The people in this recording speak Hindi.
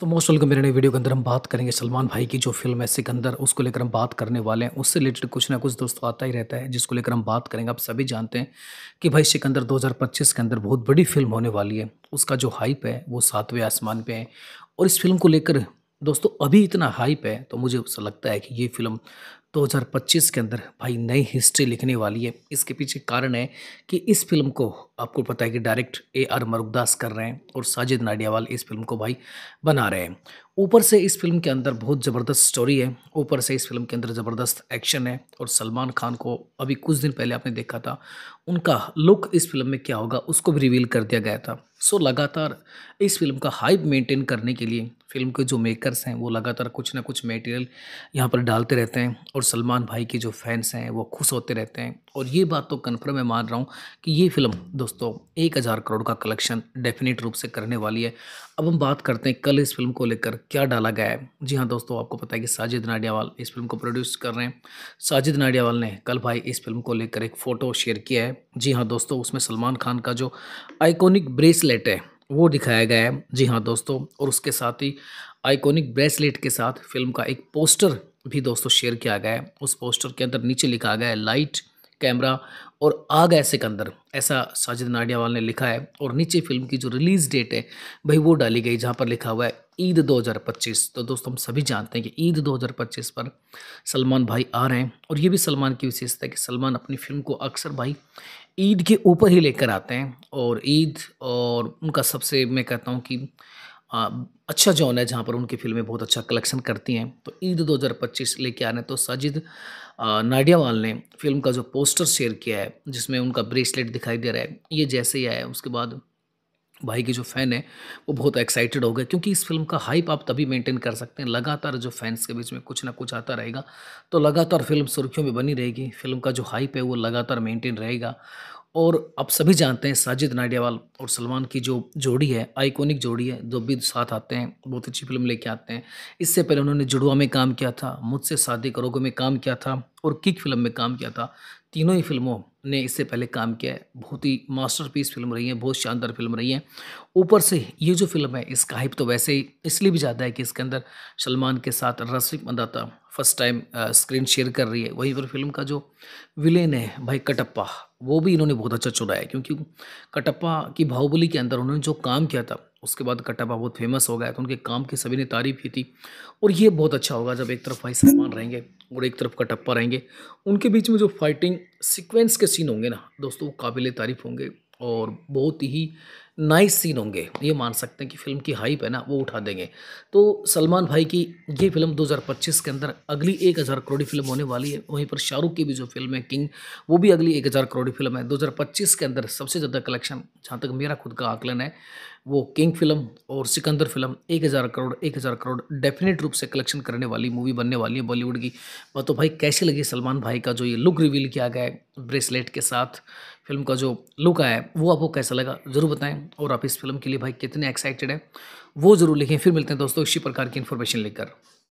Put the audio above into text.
तो मोस्ट वेलकम मेरे नए वीडियो के अंदर हम बात करेंगे सलमान भाई की जो फिल्म है सिकंदर उसको लेकर हम बात करने वाले हैं उससे रिलेटेड कुछ ना कुछ दोस्तों आता ही रहता है जिसको लेकर हम बात करेंगे आप सभी जानते हैं कि भाई सिकंदर 2025 के अंदर बहुत बड़ी फिल्म होने वाली है उसका जो हाइप है वो सातवें आसमान पर है और इस फिल्म को लेकर दोस्तों अभी इतना हाइप है तो मुझे लगता है कि ये फिल्म 2025 के अंदर भाई नई हिस्ट्री लिखने वाली है इसके पीछे कारण है कि इस फिल्म को आपको पता है कि डायरेक्ट ए आर मरुगदास कर रहे हैं और साजिद नाडियावाल इस फिल्म को भाई बना रहे हैं ऊपर से इस फिल्म के अंदर बहुत ज़बरदस्त स्टोरी है ऊपर से इस फिल्म के अंदर ज़बरदस्त एक्शन है और सलमान खान को अभी कुछ दिन पहले आपने देखा था उनका लुक इस फिल्म में क्या होगा उसको भी रिवील कर दिया गया था सो लगातार इस फिल्म का हाइप मेंटेन करने के लिए फिल्म के जो मेकर्स हैं वो लगातार कुछ ना कुछ मटेरियल यहाँ पर डालते रहते हैं और सलमान भाई के जो फैंस हैं वो खुश होते रहते हैं और ये बात तो कन्फर्म मैं मान रहा हूँ कि ये फिल्म दोस्तों एक हज़ार करोड़ का कलेक्शन डेफिनेट रूप से करने वाली है अब हम बात करते हैं कल इस फिल्म को लेकर क्या डाला गया है जी हाँ दोस्तों आपको पता है कि साजिद नाडियावाल इस फिल्म को प्रोड्यूस कर रहे हैं साजिद नाडियावाल ने कल भाई इस फिल्म को लेकर एक फ़ोटो शेयर किया है जी हाँ दोस्तों उसमें सलमान खान का जो आइकॉनिक ब्रेसलेट है वो दिखाया गया है जी हाँ दोस्तों और उसके साथ ही आइकॉनिक ब्रेसलेट के साथ फिल्म का एक पोस्टर भी दोस्तों शेयर किया गया है उस पोस्टर के अंदर नीचे लिखा गया है लाइट कैमरा और आ गए सिकंदर ऐसा साजिद नाडियावाल ने लिखा है और नीचे फिल्म की जो रिलीज़ डेट है भाई वो डाली गई जहाँ पर लिखा हुआ है ईद 2025 तो दोस्तों हम सभी जानते हैं कि ईद 2025 पर सलमान भाई आ रहे हैं और ये भी सलमान की विशेषता है कि सलमान अपनी फिल्म को अक्सर भाई ईद के ऊपर ही लेकर आते हैं और ईद और उनका सबसे मैं कहता हूँ कि अच्छा जोन है जहाँ पर उनकी फिल्में बहुत अच्छा कलेक्शन करती हैं तो ईद 2025 लेके आने तो साजिद नाडियावाल ने फिल्म का जो पोस्टर शेयर किया है जिसमें उनका ब्रेसलेट दिखाई दे रहा है ये जैसे ही आया उसके बाद भाई के जो फ़ैन है वो बहुत एक्साइटेड हो गए क्योंकि इस फिल्म का हाइप आप तभी मेंटेन कर सकते हैं लगातार जो फैंस के बीच में कुछ ना कुछ आता रहेगा तो लगातार फिल्म सुर्खियों में बनी रहेगी फिल्म का जो हाइप है वो लगातार मेंटेन रहेगा और आप सभी जानते हैं साजिद नाडियावाल और सलमान की जो जोड़ी है आइकॉनिक जोड़ी है जो भी साथ आते हैं बहुत अच्छी फिल्म लेके आते हैं इससे पहले उन्होंने जुड़वा में काम किया था मुझसे शादी करोगे में काम किया था और किक फिल्म में काम किया था तीनों ही फिल्मों ने इससे पहले काम किया है बहुत ही मास्टरपीस फिल्म रही है बहुत शानदार फिल्म रही है ऊपर से ये जो फिल्म है इसका हाइप तो वैसे ही इसलिए भी ज़्यादा है कि इसके अंदर सलमान के साथ Rashmika Mandanna first time screen share कर रही है वहीं पर फिल्म का जो विलेन है भाई कटप्पा वो भी इन्होंने बहुत अच्छा चुना है क्योंकि कटप्पा की बाहुबली के अंदर उन्होंने जो काम किया था उसके बाद कटप्पा बहुत फेमस हो गया तो उनके काम की सभी ने तारीफ़ की थी और ये बहुत अच्छा होगा जब एक तरफ भाई सलमान रहेंगे और एक तरफ कटप्पा रहेंगे उनके बीच में जो फाइटिंग सीक्वेंस के सीन होंगे ना दोस्तों वो काबिल तारीफ़ होंगे और बहुत ही नाइस सीन होंगे ये मान सकते हैं कि फिल्म की हाइप है ना वो उठा देंगे तो सलमान भाई की ये फिल्म 2025 के अंदर अगली एक हज़ार करोड़ फिल्म होने वाली है वहीं पर शाहरुख की भी जो फिल्म है किंग वो भी अगली एक हज़ार करोड़ फिल्म है 2025 के अंदर सबसे ज़्यादा कलेक्शन जहाँ तक मेरा खुद का आकलन है वो किंग फिल्म और सिकंदर फिल्म एक हज़ार करोड़ एक हज़ार करोड़ डेफिनेट रूप से कलेक्शन करने वाली मूवी बनने वाली है बॉलीवुड की तो भाई कैसे लगी सलमान भाई का जो ये लुक रिवील किया गया है ब्रेसलेट के साथ फिल्म का जो लुक आया है वो आपको कैसा लगा ज़रूर बताएं और आप इस फिल्म के लिए भाई कितने एक्साइटेड हैं वो ज़रूर लिखें फिर मिलते हैं दोस्तों इसी प्रकार की इन्फॉर्मेशन लेकर